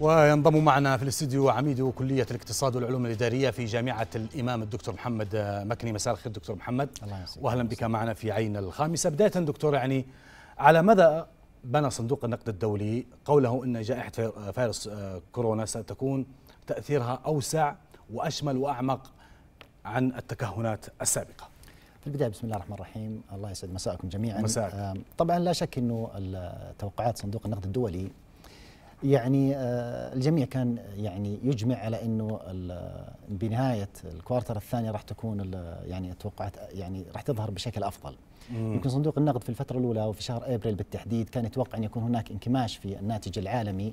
وينضم معنا في الاستديو عميد كلية الاقتصاد والعلوم الإدارية في جامعة الإمام الدكتور محمد آه، مكني مساء الخير دكتور محمد الله وأهلا بك معنا في عين الخامسة بداية دكتور يعني على ماذا بنى صندوق النقد الدولي قوله أن جائحة آه، فيروس آه، كورونا ستكون تأثيرها أوسع وأشمل وأعمق عن التكهنات السابقة في البداية بسم الله الرحمن الرحيم الله يسعد مساءكم جميعا مساءك. طبعا لا شك أنه توقعات صندوق النقد الدولي يعني آه، الجميع كان يعني يجمع على انه بنهايه الكوارتر الثاني راح تكون يعني توقعت يعني راح تظهر بشكل افضل مم. يمكن صندوق النقد في الفتره الاولى وفي شهر ابريل بالتحديد كان يتوقع ان يكون هناك انكماش في الناتج العالمي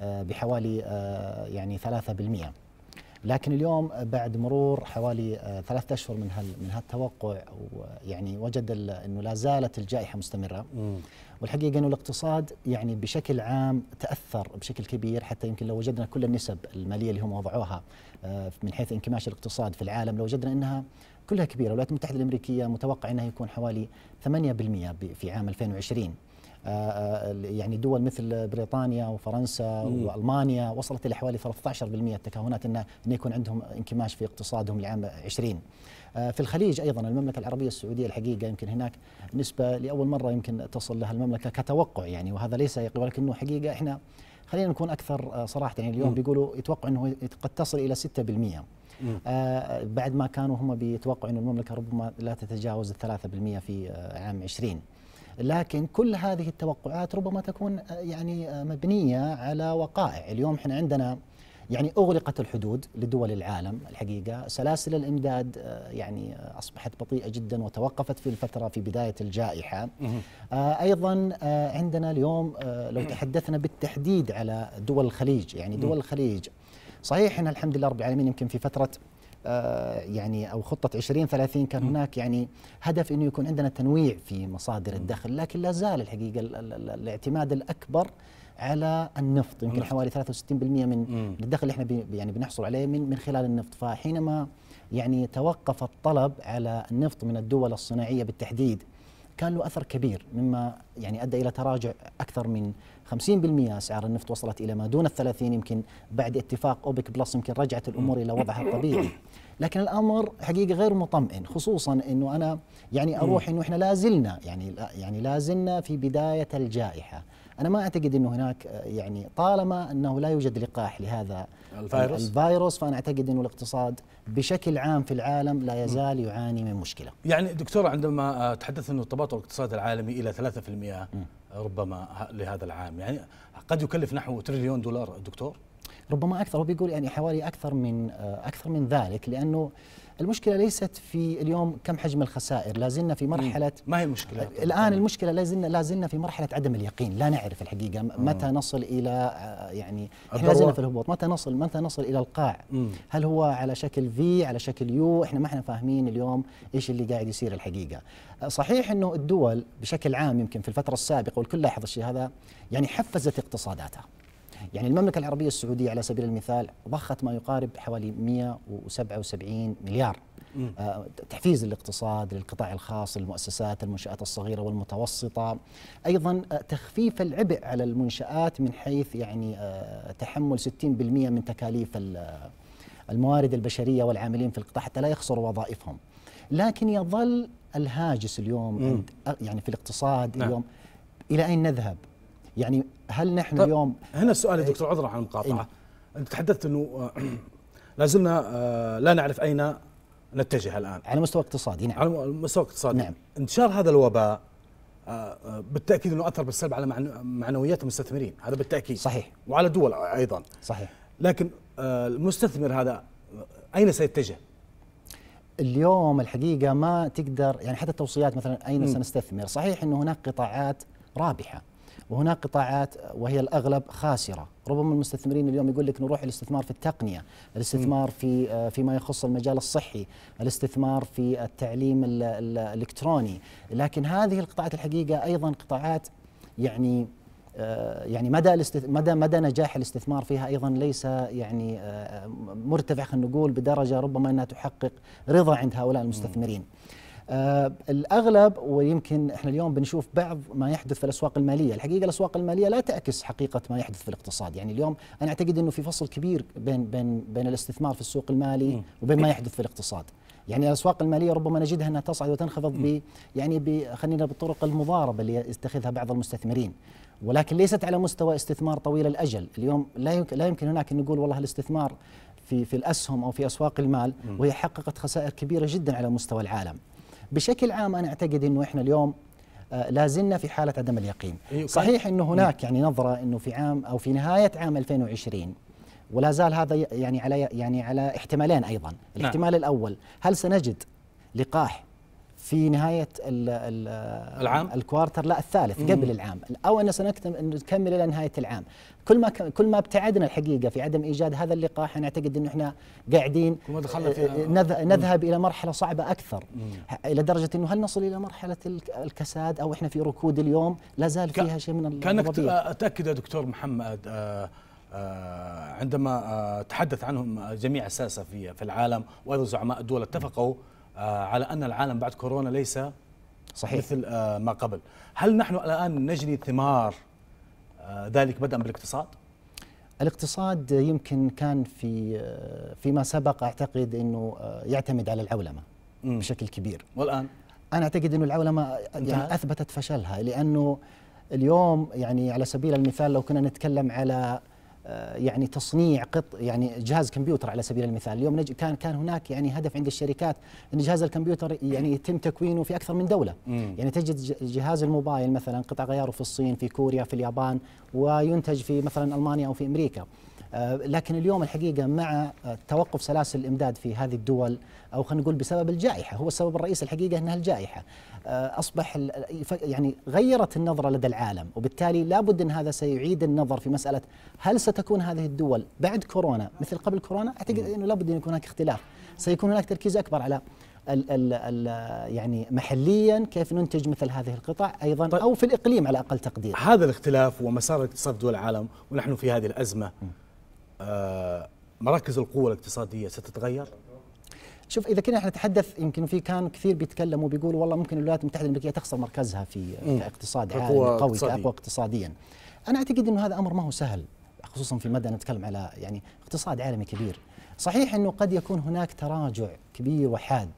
آه، بحوالي آه، يعني 3% لكن اليوم بعد مرور حوالي آه، ثلاثة أشهر من هال من هالتوقع ويعني آه، وجد أنه لا زالت الجائحة مستمرة والحقيقة أنه الاقتصاد يعني بشكل عام تأثر بشكل كبير حتى يمكن لو وجدنا كل النسب المالية اللي هم وضعوها آه، من حيث انكماش الاقتصاد في العالم لو وجدنا أنها كلها كبيرة الولايات المتحدة الأمريكية متوقع أنها يكون حوالي 8% في عام 2020 آه، آه، يعني دول مثل بريطانيا وفرنسا والمانيا وصلت الى حوالي 13% التكهنات انه ان يكون عندهم انكماش في اقتصادهم لعام 20 آه، في الخليج ايضا المملكه العربيه السعوديه الحقيقه يمكن هناك نسبه لاول مره يمكن تصل لها المملكه كتوقع يعني وهذا ليس يقول ولكنه حقيقه احنا خلينا نكون اكثر صراحه يعني اليوم بيقولوا يتوقعوا انه قد تصل الى 6% آه بعد ما كانوا هم بيتوقعوا أن المملكة ربما لا تتجاوز الثلاثة بالمئة في آه عام 20 لكن كل هذه التوقعات ربما تكون آه، يعني آه، مبنيه على وقائع اليوم احنا عندنا يعني اغلقت الحدود لدول العالم الحقيقه، سلاسل الامداد آه، يعني اصبحت بطيئه جدا وتوقفت في الفتره في بدايه الجائحه. ايضا عندنا اليوم لو تحدثنا بالتحديد على دول الخليج، يعني دول الخليج صحيح ان الحمد لله رب العالمين يمكن في فتره آه، يعني او خطه 2030 كان هناك يعني هدف انه يكون عندنا تنويع في مصادر الدخل لكن لا زال الحقيقه الاعتماد الاكبر على النفط يمكن حوالي 63% من مم. الدخل اللي احنا يعني بنحصل عليه من من خلال النفط فحينما يعني توقف الطلب على النفط من الدول الصناعيه بالتحديد كان له أثر كبير مما يعني أدى إلى تراجع أكثر من 50% أسعار النفط وصلت إلى ما دون ال30 يمكن بعد اتفاق أوبك بلس يمكن رجعت الأمور إلى وضعها الطبيعي لكن الامر حقيقه غير مطمئن خصوصا انه انا يعني اروح انه احنا لا زلنا يعني يعني لا زلنا في بدايه الجائحه انا ما اعتقد انه هناك آه، يعني طالما انه لا يوجد لقاح لهذا الفيروس الفيروس فانا اعتقد انه الاقتصاد بشكل عام في العالم لا يزال يعاني من مشكله. يعني دكتور عندما آه، تحدث انه تباطؤ الاقتصاد العالمي الى 3% ربما لهذا العام يعني قد يكلف نحو تريليون دولار دكتور ربما اكثر هو بيقول يعني حوالي اكثر من آه، اكثر من ذلك لانه المشكله ليست في اليوم كم حجم الخسائر لا زلنا في مرحله ما هي المشكله آه، الان المشكله لا زلنا لا زلنا في مرحله عدم اليقين لا نعرف الحقيقه متى نصل الى آه، يعني احنا لا زلنا في الهبوط متى نصل متى نصل الى القاع هل هو على شكل في على شكل يو احنا ما احنا فاهمين اليوم ايش اللي قاعد يصير الحقيقه صحيح انه الدول بشكل عام يمكن في الفتره السابقه والكل لاحظ الشيء هذا يعني حفزت اقتصاداتها يعني المملكة العربية السعودية على سبيل المثال ضخت ما يقارب حوالي 177 مليار آه، تحفيز الاقتصاد للقطاع الخاص للمؤسسات المنشآت الصغيرة والمتوسطة أيضا آه، تخفيف العبء على المنشآت من حيث يعني آه، تحمل 60% من تكاليف الموارد البشرية والعاملين في القطاع حتى لا يخسروا وظائفهم لكن يظل الهاجس اليوم عند يعني في الاقتصاد نعم. اليوم إلى أين نذهب يعني هل نحن طيب اليوم هنا السؤال يا دكتور عذرا عن المقاطعه انت تحدثت انه آه، لازلنا آه، لا نعرف اين نتجه الان على مستوى اقتصادي نعم على مستوى اقتصادي نعم انتشار هذا الوباء آه، بالتاكيد انه اثر بالسلب على معنويات المستثمرين هذا بالتاكيد صحيح وعلى الدول ايضا صحيح لكن المستثمر هذا اين سيتجه؟ اليوم الحقيقه ما تقدر يعني حتى التوصيات مثلا اين م. سنستثمر صحيح انه هناك قطاعات رابحه وهناك قطاعات وهي الأغلب خاسرة ربما المستثمرين اليوم يقول لك نروح الاستثمار في التقنية الاستثمار في آه، فيما يخص المجال الصحي الاستثمار في التعليم الإلكتروني لكن هذه القطاعات الحقيقة أيضا قطاعات يعني آه، يعني مدى مدى مدى نجاح الاستثمار فيها ايضا ليس يعني آه، مرتفع خلينا نقول بدرجه ربما انها تحقق رضا عند هؤلاء المستثمرين. آه الاغلب ويمكن احنا اليوم بنشوف بعض ما يحدث في الاسواق الماليه، الحقيقه الاسواق الماليه لا تعكس حقيقه ما يحدث في الاقتصاد، يعني اليوم انا اعتقد انه في فصل كبير بين بين بين الاستثمار في السوق المالي وبين ما يحدث في الاقتصاد. يعني الاسواق الماليه ربما نجدها انها تصعد وتنخفض ب يعني خلينا بالطرق المضاربه اللي يتخذها بعض المستثمرين. ولكن ليست على مستوى استثمار طويل الاجل، اليوم لا يمكن لا يمكن هناك ان نقول والله الاستثمار في في الاسهم او في اسواق المال وهي حققت خسائر كبيره جدا على مستوى العالم. بشكل عام انا اعتقد انه احنا اليوم آه، لا زلنا في حاله عدم اليقين أيوة، صحيح انه هناك يعني نظره انه في عام او في نهايه عام 2020 ولا زال هذا يعني على يعني على احتمالين ايضا نعم. الاحتمال الاول هل سنجد لقاح في نهايه الـ الـ العام الكوارتر لا الثالث مم. قبل العام او ان سنكمل الى نهايه العام كل ما كل ما ابتعدنا الحقيقه في عدم ايجاد هذا اللقاح انا اعتقد انه احنا قاعدين آه، آه، آه، نذهب الى مرحله صعبه اكثر مم. الى درجه انه هل نصل الى مرحله الكساد او احنا في ركود اليوم لا زال فيها شيء من كانك اتاكد يا دكتور محمد عندما تحدث عنهم جميع الساسه في في العالم وايضا زعماء الدول اتفقوا مم. آه، على أن العالم بعد كورونا ليس صحيح مثل آه، ما قبل هل نحن الآن نجني ثمار آه، ذلك بدءا بالاقتصاد؟ الاقتصاد يمكن كان في فيما سبق أعتقد أنه يعتمد على العولمة م. بشكل كبير والآن؟ أنا أعتقد أنه العولمة يعني أثبتت فشلها لأنه اليوم يعني على سبيل المثال لو كنا نتكلم على آه، يعني تصنيع قط يعني جهاز كمبيوتر على سبيل المثال اليوم نج... كان كان هناك يعني هدف عند الشركات ان جهاز الكمبيوتر يعني يتم تكوينه في اكثر من دوله مم. يعني تجد جهاز الموبايل مثلا قطع غياره في الصين في كوريا في اليابان وينتج في مثلا المانيا او في امريكا آه، لكن اليوم الحقيقة مع توقف سلاسل الإمداد في هذه الدول أو خلينا نقول بسبب الجائحة هو السبب الرئيسي الحقيقة أنها الجائحة آه، أصبح يعني غيرت النظرة لدى العالم وبالتالي لابد أن هذا سيعيد النظر في مسألة هل ستكون هذه الدول بعد كورونا مثل قبل كورونا أعتقد نعم. أنه لابد أن يكون هناك اختلاف سيكون هناك تركيز أكبر على ال ال ال يعني محليا كيف ننتج مثل هذه القطع ايضا طيب او في الاقليم على اقل تقدير هذا الاختلاف ومسار اقتصاد دول العالم ونحن في هذه الازمه م. آه، مراكز القوة الاقتصادية ستتغير؟ شوف اذا كنا احنا نتحدث يمكن في كان كثير بيتكلموا بيقولوا والله ممكن الولايات المتحده الامريكيه تخسر مركزها في كاقتصاد عالمي قوي اقتصادي. كاقوى اقتصاديا. انا اعتقد انه هذا امر ما هو سهل خصوصا في مدى نتكلم على يعني اقتصاد عالمي كبير. صحيح انه قد يكون هناك تراجع كبير وحاد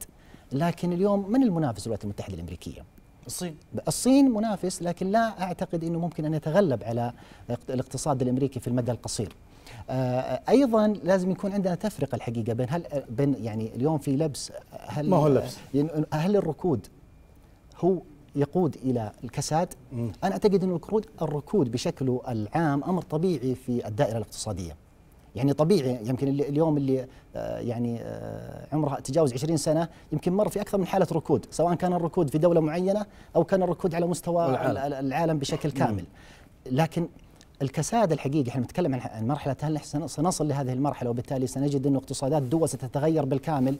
لكن اليوم من المنافس الولايات المتحده الامريكيه؟ الصين الصين منافس لكن لا اعتقد انه ممكن ان يتغلب على الاقتصاد الامريكي في المدى القصير. آه، ايضا لازم يكون عندنا تفرقه الحقيقه بين هل بين يعني اليوم في لبس هل ما هو لبس يعني هل الركود هو يقود الى الكساد انا اعتقد ان الركود بشكله العام امر طبيعي في الدائره الاقتصاديه يعني طبيعي يمكن اللي اليوم اللي آه، يعني آه، عمرها تجاوز 20 سنه يمكن مر في اكثر من حاله ركود سواء كان الركود في دوله معينه او كان الركود على مستوى العالم, العالم بشكل كامل لكن الكساد الحقيقي احنا نتكلم عن مرحله هل سنصل لهذه المرحله وبالتالي سنجد انه اقتصادات دول ستتغير بالكامل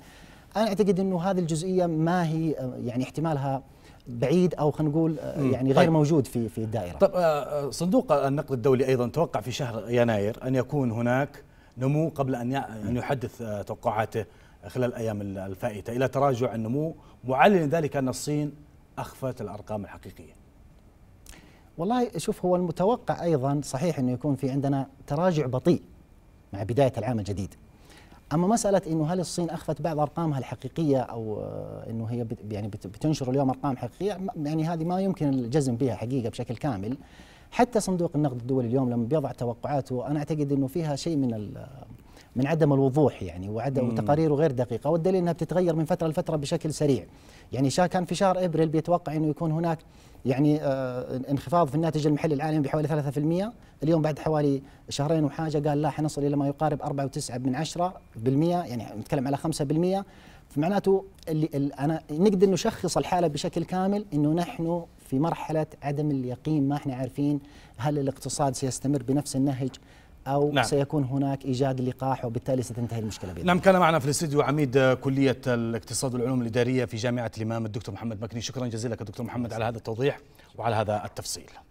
انا اعتقد انه هذه الجزئيه ما هي يعني احتمالها بعيد او خلينا نقول يعني غير طيب. موجود في في الدائره. طب آه، آه، صندوق النقد الدولي ايضا توقع في شهر يناير ان يكون هناك نمو قبل ان ان يحدث آه، توقعاته خلال الايام الفائته الى تراجع النمو معلن ذلك ان الصين اخفت الارقام الحقيقيه. والله شوف هو المتوقع ايضا صحيح انه يكون في عندنا تراجع بطيء مع بدايه العام الجديد. اما مساله انه هل الصين اخفت بعض ارقامها الحقيقيه او آه، انه هي يعني بتنشر اليوم ارقام حقيقيه يعني هذه ما يمكن الجزم بها حقيقه بشكل كامل. حتى صندوق النقد الدولي اليوم لما بيضع توقعاته انا اعتقد انه فيها شيء من آه، من عدم الوضوح يعني وعدم تقاريره غير دقيقه والدليل انها بتتغير من فتره لفتره بشكل سريع يعني شا كان في شهر ابريل بيتوقع انه يكون هناك يعني آه انخفاض في الناتج المحلي العالمي بحوالي 3% اليوم بعد حوالي شهرين وحاجه قال لا حنصل الى ما يقارب 4.9 من 10% يعني نتكلم على 5% فمعناته اللي, اللي انا نقدر نشخص الحاله بشكل كامل انه نحن في مرحله عدم اليقين ما احنا عارفين هل الاقتصاد سيستمر بنفس النهج أو نعم. سيكون هناك إيجاد لقاح وبالتالي ستنتهي المشكلة بإذن نعم كان معنا في الاستديو عميد كلية الاقتصاد والعلوم الإدارية في جامعة الإمام الدكتور محمد مكني شكرا جزيلا لك دكتور محمد على هذا التوضيح وعلى هذا التفصيل